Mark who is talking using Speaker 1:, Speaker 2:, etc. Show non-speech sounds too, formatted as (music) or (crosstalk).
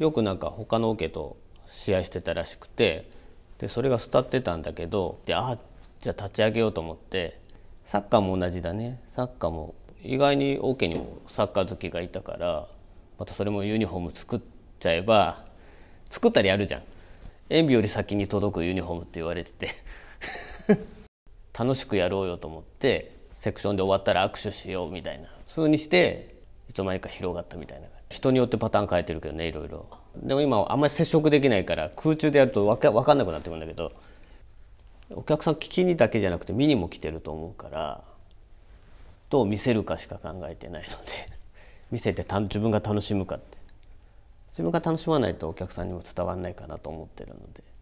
Speaker 1: よくなんか他のオケと試合してたらしくてでそれが伝ってたんだけどであじゃあ立ち上げようと思ってサッカーも同じだねサッカーも意外にオケにもサッカー好きがいたからまたそれもユニフォーム作っちゃえば作ったりやるじゃん塩ビより先に届くユニフォームって言われてて (laughs) 楽しくやろうよと思ってセクションで終わったら握手しようみたいな風にしていつの間にか広がったみたいな感じ。人によってパターン変えてるけどねいろいろでも今あんまり接触できないから空中でやると分か分かんなくなってくるんだけどお客さん聞きにだけじゃなくて見にも来てると思うからどう見せるかしか考えてないので (laughs) 見せてた自分が楽しむかって自分が楽しまないとお客さんにも伝わんないかなと思ってるので。